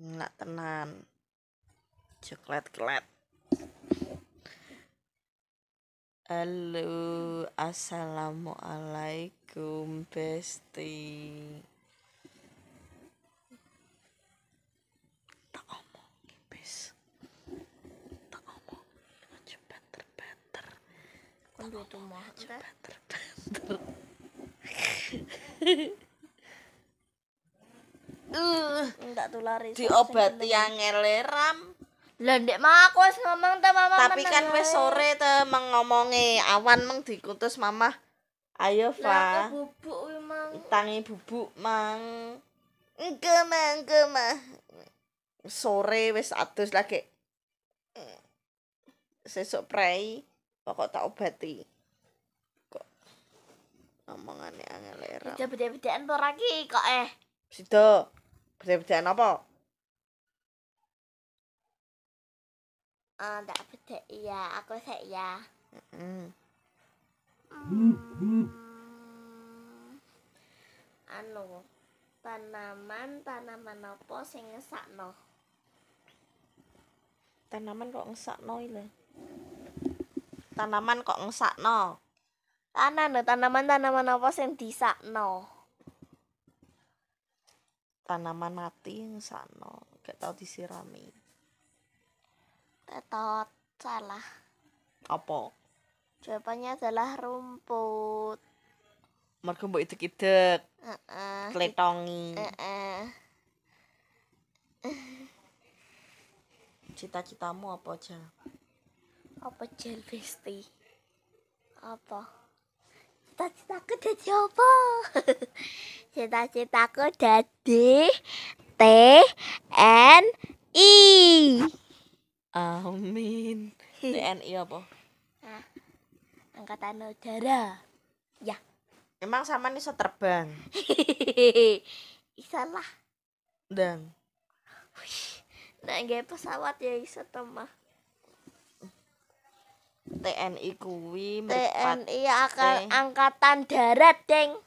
enak tenan coklat kelat halo assalamualaikum besti tak omong bis tak omong aja banter banter tak omong aja banter banter Uh, enggak tulari. Diobati yang ngeleram. Lah ndek mah aku wis ngomong tuh mama. Tapi kan wes sore tuh mengomongi awan meng dikutus mama. Ayo Fa. bubuk mang. Tangi bubuk mang. Engke mang, engke mah. Sore wes atus lagi. Sesuk prei pokok tak obati. Kok omongane angel era. Beda-bedaan ora lagi kok eh. Sida. nó đã à à anh 붙여붙여 봐. 아, 나 붙여야. 아까 새야. 응. Ano, tanaman, tanaman apa sing ngesakno? Tanaman kok ngesakno ile? Tanaman kok ngesakno? Ana tanaman tanaman apa sing disakno? tanaman mati yang sano gak tau disirami tetot salah apa jawabannya adalah rumput mereka mbok itu kita kletongi cita-citamu apa aja apa jel besti apa cita-citaku jadi apa cita-citaku jadi TNI. Amin. TNI apa? Nah, Angkatan Udara. Ya. Emang sama nih terbang. Isalah. Dan. Wih, nah gak pesawat ya Isa tema. TNI kuwi TNI akan angkatan darat, Deng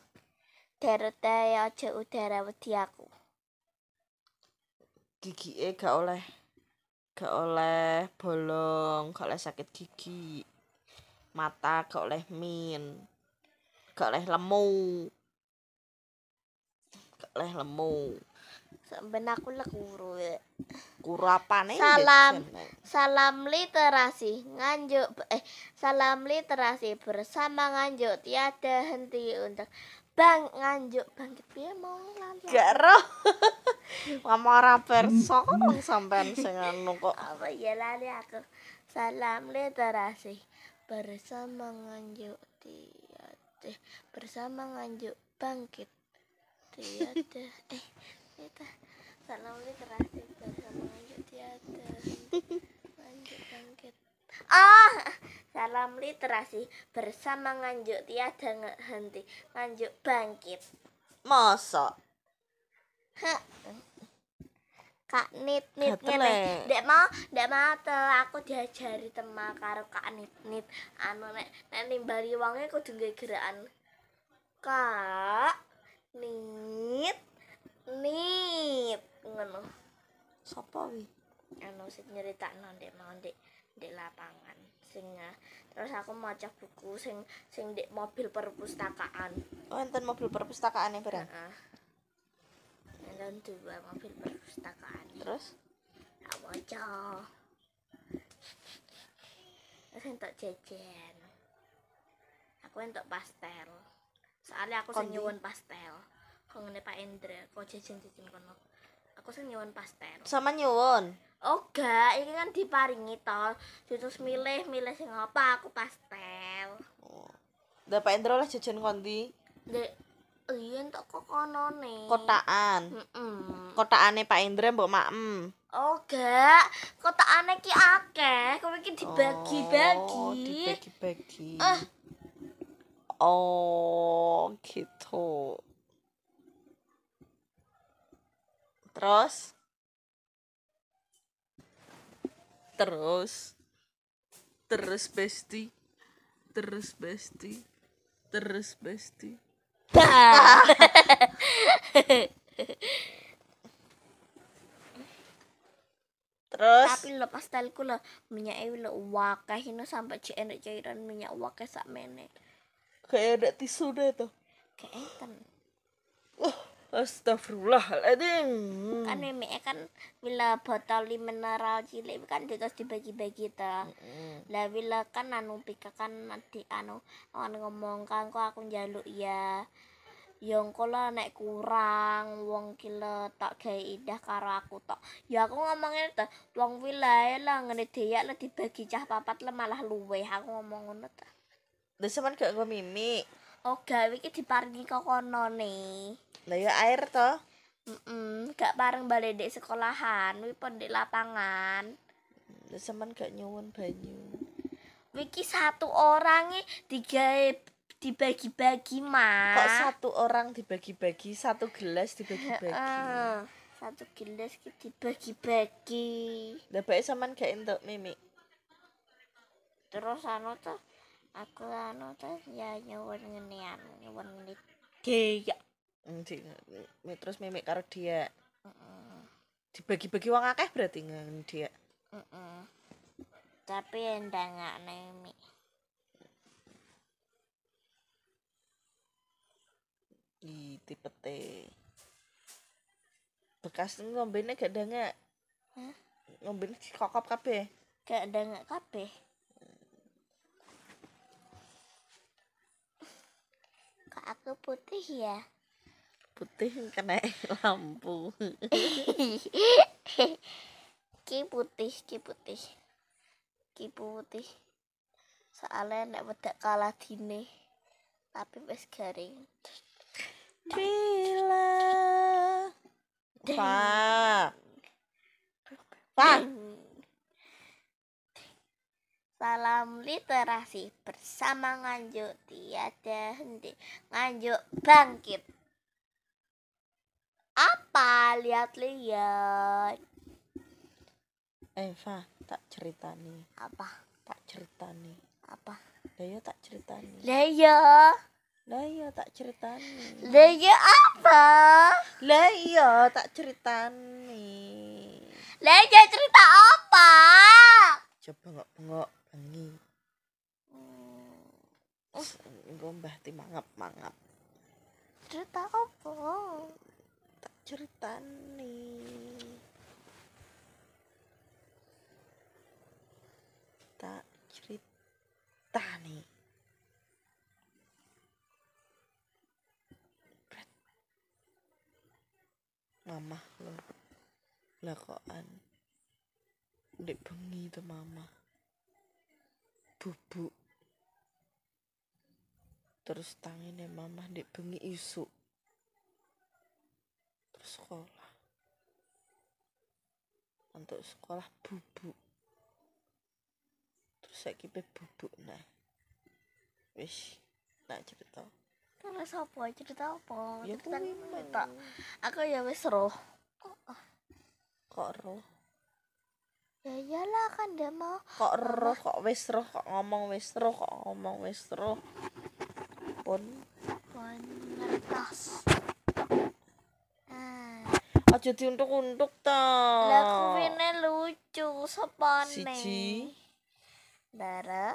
udara tae aja udara wedi aku gigi gak oleh gak oleh bolong gak oleh sakit gigi mata gak oleh min gak oleh lemu gak oleh lemu Sampai aku lek kuru nih? salam ya? salam literasi nganjuk eh salam literasi bersama nganjuk tiada henti untuk bang nganjuk bangkit piye mau lan gak roh mama ora bersong sampean sing anu kok apa ya lali aku salam literasi bersama nganjuk tiate bersama nganjuk bangkit tiate eh kita salam literasi bersama nganjuk tiate nganjuk bangkit ah Salam literasi bersama nganjuk tiada henti, nganjuk bangkit. Mosok. Kak Nit Nit ngene. Dek mau, dek mau tel aku diajari tema karo Kak Nit Nit. Anu nek nek nimbali wonge kudu nggae gerakan. Kak Nit Nit ngono. Sopo wi? Anu sing nyeritakno dek mau dek dek lapangan terus aku maca buku sing sing di mobil perpustakaan oh enten mobil perpustakaan ya barang uh, enten dua mobil perpustakaan terus aku maca terus entok jajan aku entok pastel soalnya aku sing nyuwun pastel ngene Pak Endra kok jajan-jajan kono aku sing pastel sama nyuwun Oga, oh, ini kan diparingi tol. Jujur milih, milih sing apa aku pastel. Oh. Dapat Endro lah jajan kondi. Dek, iya untuk kok kono ne. Kotaan. Heeh. Mm -mm. Pak Indra mbok Maem. Oh, gak. Kotaane ki akeh, Kau bikin dibagi-bagi. Oh, dibagi-bagi. Uh. Oh, gitu. Terus terus terus besti terus besti terus besti terus tapi lo pastelku lo minyak ewi lo wakah ini sampai cairan minyak wakah sak mene kayak ada tisu deh tuh kayak enten uh. Astagfirullahaladzim. Kan mimi kan bila botol mineral cilik kan terus dibagi-bagi ta. Mm Lah bila kan anu pika kan nanti anu awan ngomong kan kok aku njaluk ya. Yang kula nek kurang wong kile tak gawe idah karo aku tok. Ya aku ngomongnya ta, wong wilayah lah ngene deyak lah dibagi cah papat lah malah luweh aku ngomong ngono ta. Lah sampean gak mimi oh gawe iki diparingi kokonone lah ya air toh mm -mm, gak bareng balik di sekolahan wi pun di lapangan lah sampean gak nyuwun banyu wiki satu orangnya tiga e dibagi-bagi mah kok satu orang dibagi-bagi satu gelas dibagi-bagi uh, satu gelas dibagi-bagi lah baik sampean gak entuk mimik terus anu tuh aku anu terus ya nyuwun anu nyuwun ngene ya. hmm, dia terus mimik karo dia heeh dibagi-bagi wong akeh berarti ngene dia heeh tapi endang gak nemi i tipe T bekas ngombe gak dangak ngombe kokop kape. gak dengak kape? muka aku putih ya putih kena lampu ki putih ki putih ki putih soalnya ndak bedak kalah dini tapi wis garing bila pa pa Salam literasi bersama Nganjuk tiada henti. Nganjuk bangkit. Apa lihat-lihat? Eva, eh, tak cerita nih Apa? Tak cerita nih Apa? Leo ya, tak cerita nih Leo. Leo tak cerita nih Leo ya apa? Leo ya, tak cerita nih Leo cerita apa? Coba nggak nggak bengi hmm, oh, terus mbah ti mangap mangap cerita apa tak cerita nih, tak cerita nih, mamah lo lakoan dek bengi tuh mamah bubuk terus tangine mamah di bengi isuk terus sekolah untuk sekolah bubuk terus kipe bubuk nah wis tak cerita Terus apa? Cerita apa? Ya, cerita tak. Aku ya wis roh. Kok ah? roh? ya iyalah kan dia mau kok roh kok wis roh kok ngomong wis roh kok ngomong wis roh pun penertas nah. aja diuntuk untuk ta lagu ini lucu sepone siji dara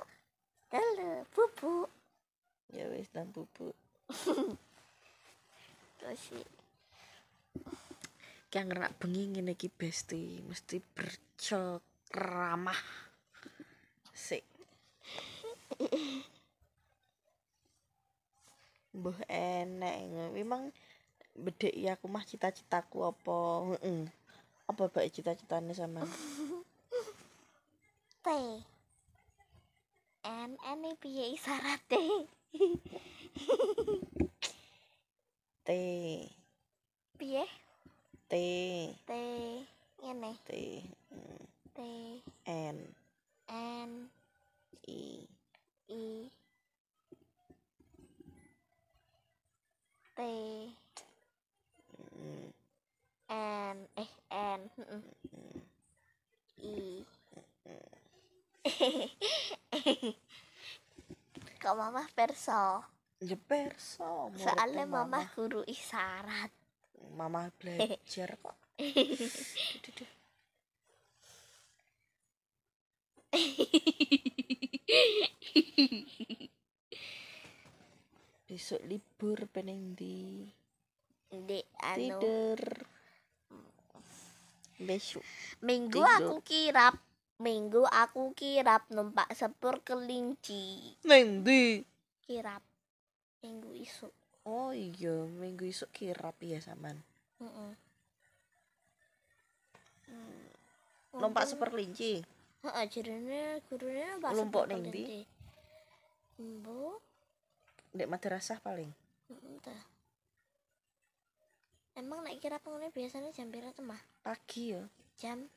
telu bubu ya wis dan bubu terus sih yang ngerak bengi ngene iki besti mesti ramah sik Mbah enek memang bedek ya aku mah cita-citaku apa apa bae cita-citane sama P M Y e piye T T piye T T ini T T N N I I T N eh N I Kok mama perso? Ya perso. Soalnya mama, mama guru isyarat mama belajar kok besok libur pening di di anu. tidur besok minggu tidur. aku kirap minggu aku kirap numpak sepur kelinci minggu kirap minggu isuk oh iya minggu esuk kirap ya saman mm -mm. Hmm. lompat super linci. heeh gurunya gurune lompok ning ndi mbo ndek madrasah paling heeh emang naik kira pengennya biasanya jam berapa tuh mah pagi ya jam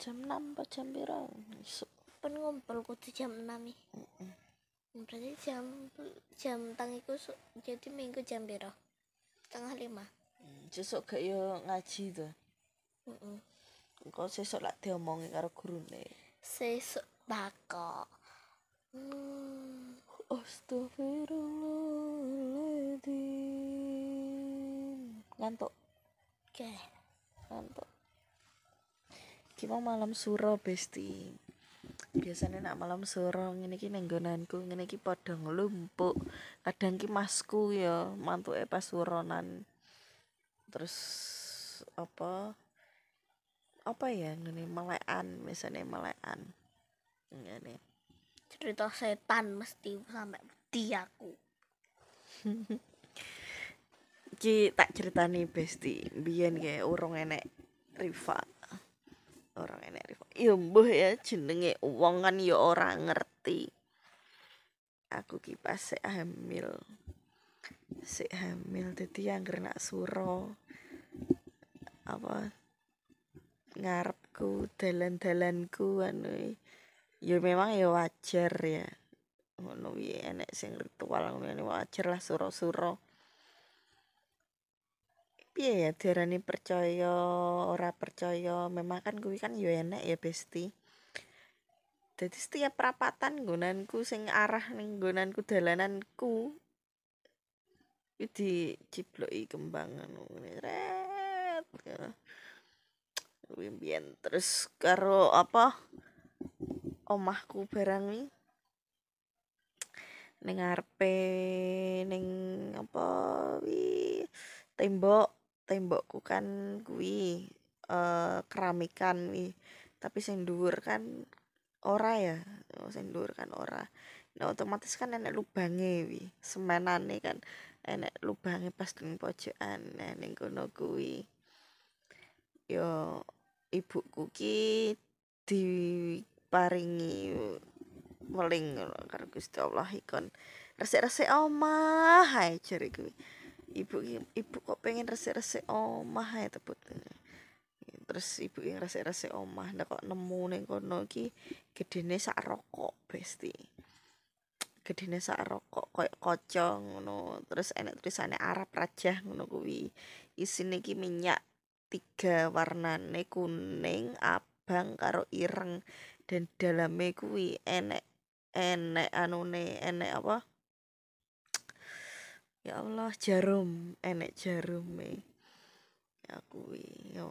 jam 6 apa jam berapa? esuk pun ngumpul kudu jam 6 iki heeh berarti jam jam tangiku jadi minggu jam berapa setengah lima sesuk gak yo ngaji to mm -mm. engko sesuk lak diomongi karo gurune sesuk bako hmm. Astagfirullahaladzim Ngantuk Oke okay. Ngantuk Kita malam surau besti biasanya nak malam suro ngene iki ning nggonanku ngene iki padha nglumpuk kadang ki masku ya mantuke pas suronan terus apa apa ya ngene melekan misalnya melekan ngene cerita setan mesti sampai wedi aku Ki tak ceritani Besti biyen kayak urung enek Riva orang ini Arif. Ya ya jenenge wong kan ya ora ngerti. Aku kipas sik hamil. Sik hamil dadi anger nak suro. Apa ngarepku dalan-dalanku anu. E. Ya memang ya wajar ya. Ngono piye enek sing ritual ngene wajar lah suro-suro. Suruh piye ya diarani percaya ora percaya memang kan gue kan yo enak ya besti jadi setiap perapatan gunanku sing arah neng gunanku dalananku di cipluki kembang anu ret wimbian terus karo apa omahku barang nih neng arpe neng apa wi tembok tembokku kan kui e, keramikan wi tapi sendur kan ora ya oh, sendur kan ora nah otomatis kan enek lubange wi semenane kan enek lubangnya pas ning pojokan nah ning kono yo ibuku ki diparingi weling karo Gusti Allah ikon resik-resik omah ae ceri kuwi ibu ibu kok pengen resik-resik omah ya tepuk terus ibu yang resik-resik omah ndak kok nemu neng kono iki gedene sak rokok besti gedene sak rokok koyo kocong ngono terus enek ane Arab raja ngono kuwi isine iki minyak tiga warnane kuning abang karo ireng dan dalamnya kuwi enek enek anune enek apa ya Allah jarum enek jarum ya kui Ya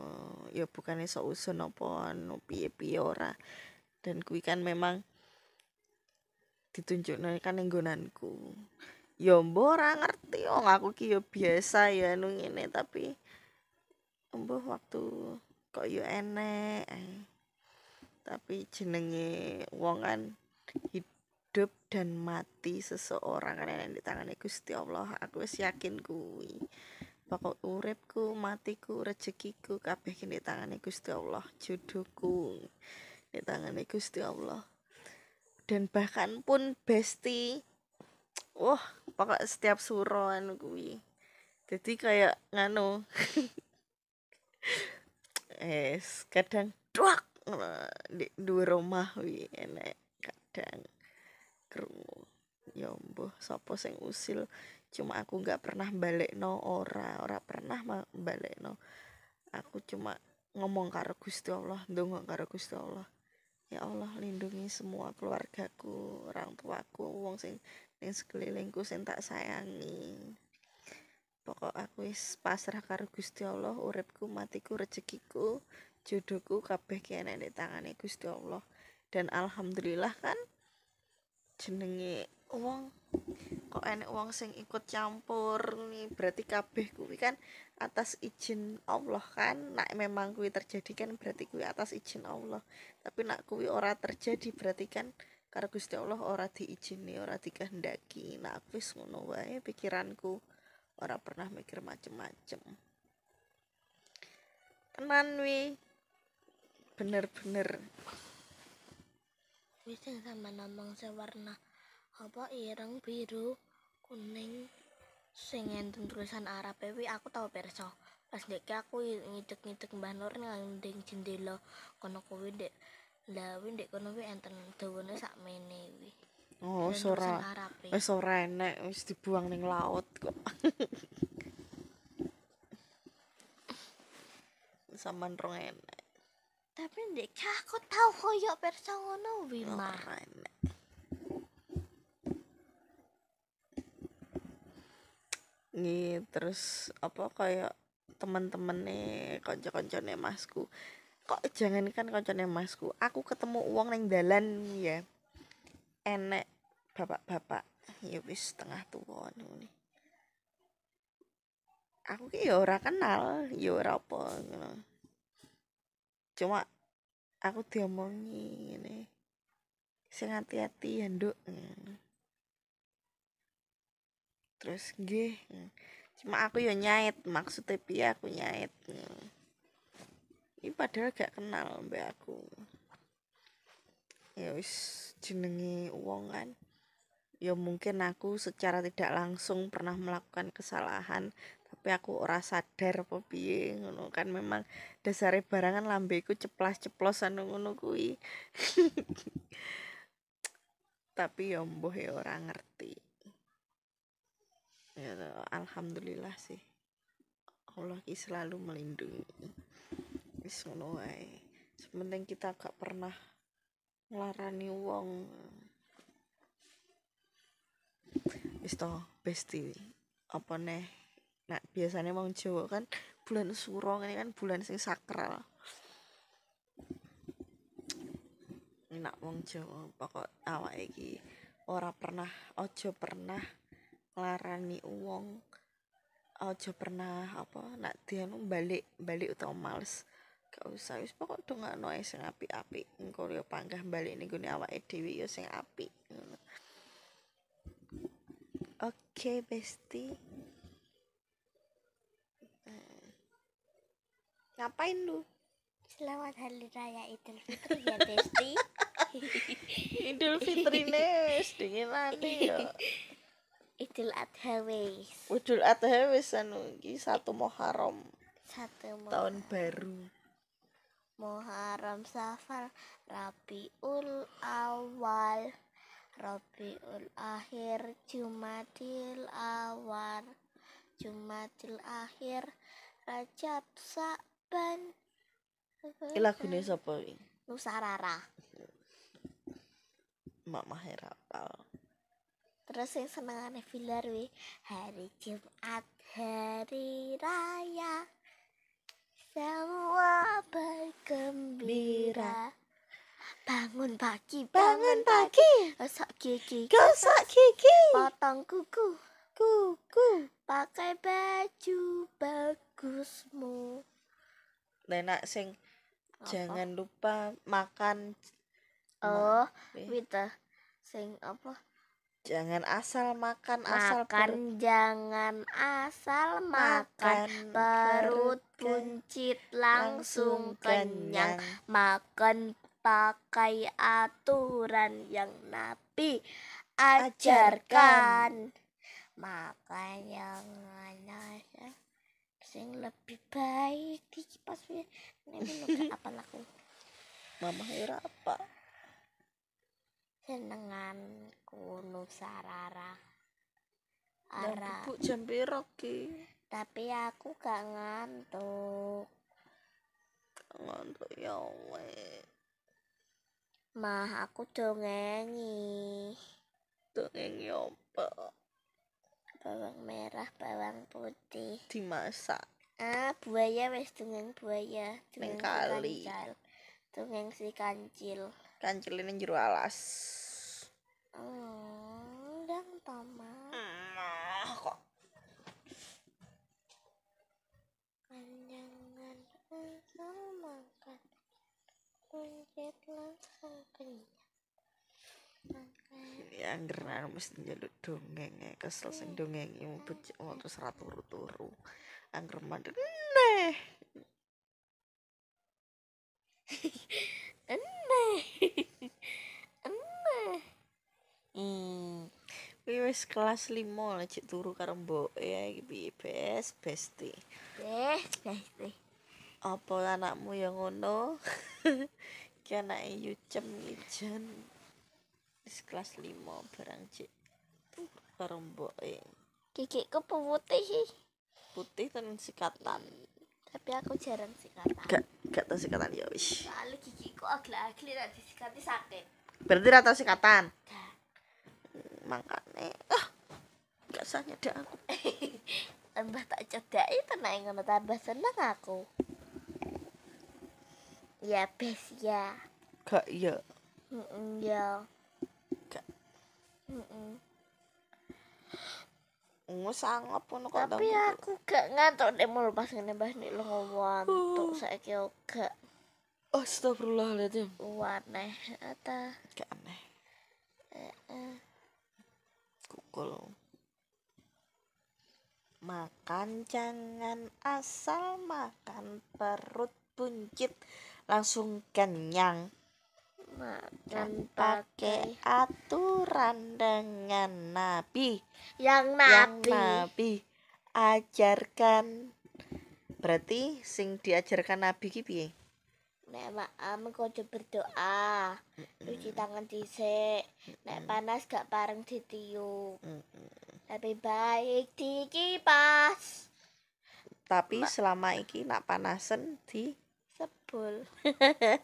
yo bukannya sok usun apa anu piye piora dan kui kan memang ditunjuk nih kan nenggonanku yo mbo ngerti yo ngaku ki yo biasa ya anu ini tapi Mbah waktu kok yo enek tapi jenenge wong kan hidup hidup dan mati seseorang karena di tangan Gusti Allah aku wis yakin kuwi pokok uripku matiku rezekiku kabeh di tangan Gusti Allah jodohku di tangan Gusti Allah dan bahkan pun besti wah pokok setiap suruhan kuwi jadi kayak nganu es kadang duak di dua rumah wi enak kadang krungu ya mbah sapa sing usil cuma aku nggak pernah balik no ora ora pernah balik no, aku cuma ngomong karo Gusti Allah ndonga karo Gusti Allah ya Allah lindungi semua keluargaku orang tuaku wong sing ning sekelilingku sing tak sayangi pokok aku wis pasrah karo Gusti Allah uripku matiku rezekiku jodohku kabeh kene di tangane Gusti Allah dan alhamdulillah kan jenenge uang kok enek uang sing ikut campur nih berarti kabeh kuwi kan atas izin Allah kan nak memang kuwi terjadi kan berarti kuwi atas izin Allah tapi nak kuwi ora terjadi berarti kan karena Gusti Allah ora diizini ora dikehendaki nak wis ngono wae pikiranku ora pernah mikir macem-macem tenan wi bener-bener Wising sama namang sewarna apa ireng biru kuning sing enten tulisan Arab kuwi aku tau perso. Pas dek aku ngidek-ngidek Mbah Nur nang jendela kono kuwi dek Lawi dek kono kuwi enten dawane sakmene kuwi. Oh, wis ora. Wis ora enek, wis dibuang ning laut kok. sama rong enek tapi ndek aku tahu koyo perso ngono oh, Nih, terus apa kayak teman nih kanca-kancane masku kok jangan jangankan kancane masku aku ketemu uang neng jalan ya enek bapak-bapak ya wis setengah tua nih aku kayak orang ora kenal ya ora apa cuma aku diomongi ini sing hati-hati ya nduk terus nggih cuma aku ya nyait maksudnya piye aku nyait ini padahal gak kenal mbak aku ya wis jenengi uang kan ya mungkin aku secara tidak langsung pernah melakukan kesalahan tapi aku ora sadar apa piye ngono kan memang dasare barangan lambe iku ceplas-ceplosan ngono kuwi tapi ya mbuh ya ora ngerti ya, alhamdulillah sih Allah ki selalu melindungi wis ngono wae sementing kita gak pernah ngelarani wong wis to besti apa neh nah biasanya wong Jawa kan bulan suro ini kan bulan sing sakral nak wong Jawa pokok awak iki ora pernah ojo pernah larani uang ojo pernah apa nak dianu balik balik utawa males gak usah wis pokok gak ae sing api api? engkau yo panggah balik nih gone awak edwi yo sing api. oke okay, besti ngapain lu selamat hari raya idul fitri ya besti idul fitri nes lagi ya idul adha wis idul adha wis anu iki satu muharram satu muharram. tahun baru Muharram Safar Rabiul Awal Rabiul Akhir jumatil Awal jumatil Akhir Rajab Sa ban Iki lagune siapa iki? Nusarara. Mama Herapal. Terus yang aneh Bilar kuwi hari Jumat hari raya. Semua bergembira. Bangun pagi, bangun pagi. Gosok gigi, gosok gigi. Potong kuku, kuku. Pakai baju bagusmu enak nah, sing apa? jangan lupa makan oh wita iya. sing apa jangan asal makan, makan asal makan jangan asal makan, makan perut buncit langsung kenyang. kenyang makan pakai aturan yang nabi ajarkan, ajarkan. makan yang mana ya yang lebih baik iki pas nek ngono apa laku mama ora apa senengan kuno sarara ara bu jam piro tapi aku gak ngantuk ngantuk ya we mah aku dongengi dongengi ya apa bawang merah bawang putih dimasak ah buaya wes dengan buaya dengan kali dengan si kancil kancil ini jeru alas oh dang tama hmm, kok panjangan asal makan kuncit langsung kenyang ini ya, angger mesti njaluk dongeng ya, kesel sing dongeng mudut waktu serat turu-turu angker mandek neh eneh eneh hmm wis kelas 5 lagi turu karo mbok ya iki piye besti bes besti apa anakmu yang ngono ki anake yucem ijen kelas 5 barang cek karo mboke eh. gigitku putih putih tenan sikatan tapi aku jarang sikatan gak gak tau sikatan ya wis soalnya gigiku agak-agak nek disikati sakit berarti rata sikatan gak mangkane ah gak usah nyedak aku tambah tak cedaki tenang ngono tambah seneng aku ya bes ya gak iya. ya. mm -mm, ya Heeh. sangat pun kok Tapi aku gak ngantuk nek mulu pas ini Mbah nih ke ngantuk uh. saiki yo gak. Astagfirullahaladzim. Ya. warna ata. Gak aneh. eh Kukul. Makan jangan asal makan perut buncit langsung kenyang dan pakai aturan dengan nabi yang nabi, yang nabi ajarkan berarti sing diajarkan nabi ki piye nek maam kudu berdoa cuci tangan dhisik nek panas gak pareng ditiup lebih baik dikipas tapi selama iki nak panasen di sebul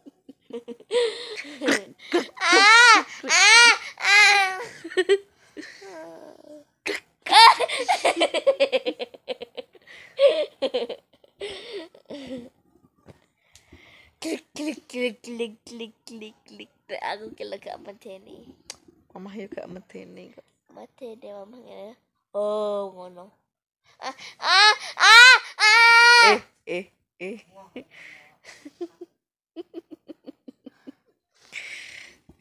ah, ah, ah. klik klik klik klik klik klik klik aku kira ke mateni mamah yuk ke mateni kok mateni mamah ngene oh ngono ah ah ah ah eh eh eh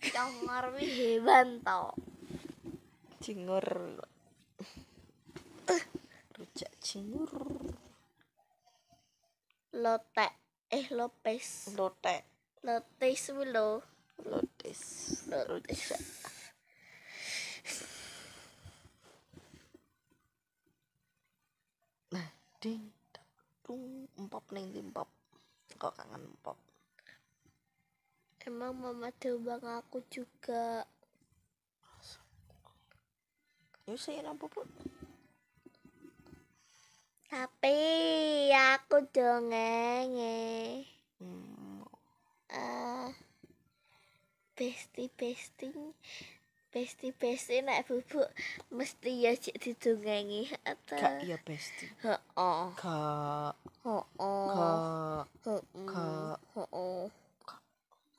congor wi heban tau cingur rujak cingur lotek eh lopes lotek lotes wi lo lotes lotes nah ding tung empop neng empop kok kangen empop emang mama terbang aku juga ya saya nampu pun tapi ya aku dongeng hmm. uh, eh, besti besti besti besti nak bubuk mesti ya cik didongengi atau kak ya besti heeh oh. kak oh. gak heeh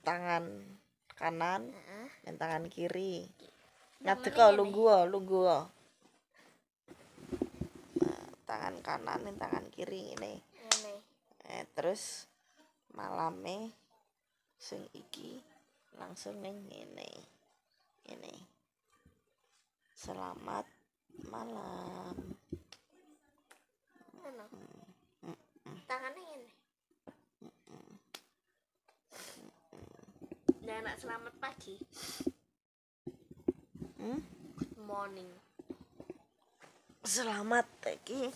tangan kanan uh huh dan tangan kiri ngadeg kok lu gua lu gua tangan kanan dan tangan kiri ini eh, terus malame sing iki langsung ning ini ini selamat malam Selamat pagi. Hmm? Good morning. Selamat pagi.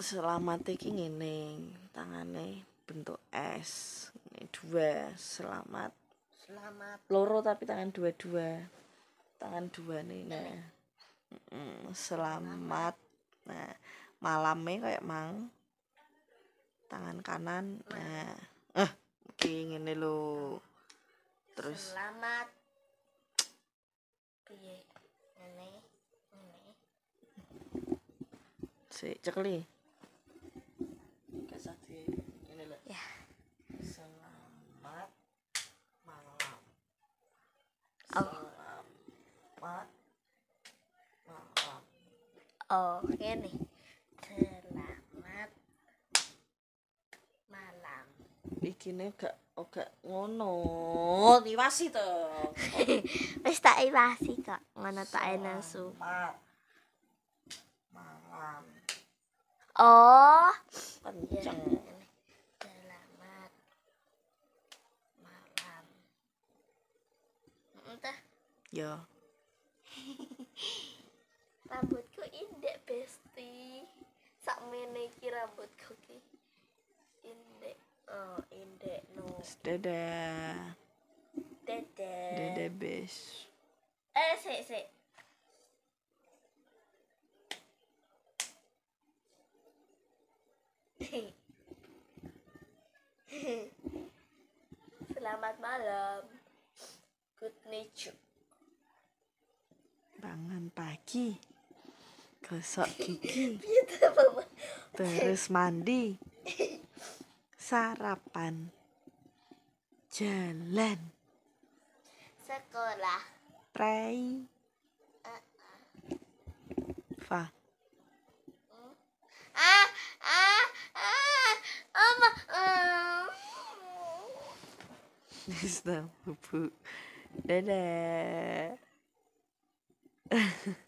Selamat pagi ini tangane bentuk S. Ini dua, selamat. Selamat. Loro tapi tangan dua-dua. Tangan dua nih nah. Selamat. selamat. Nah, malamnya kayak mang tangan kanan nah, nah. eh iki ini lo terus selamat piye ngene si cekli ya. Oh, ini oh, lho gene gak oke oh, ngono iwasi to wis tak iwasi kok ngono tak nasu malam oh kenceng selamat malam entah yo rambutku indek besti sak meneki rambutku ki Oh, in the no. Dadah. Dadah. Dadah bes. Eh, sik sik. Selamat malam. Good night. Bangun pagi. Gosok gigi. Terus mandi. sarapan, jalan, sekolah, pray uh-uh. fa. Mm. Ah, ah, ah. Mm. Dadah.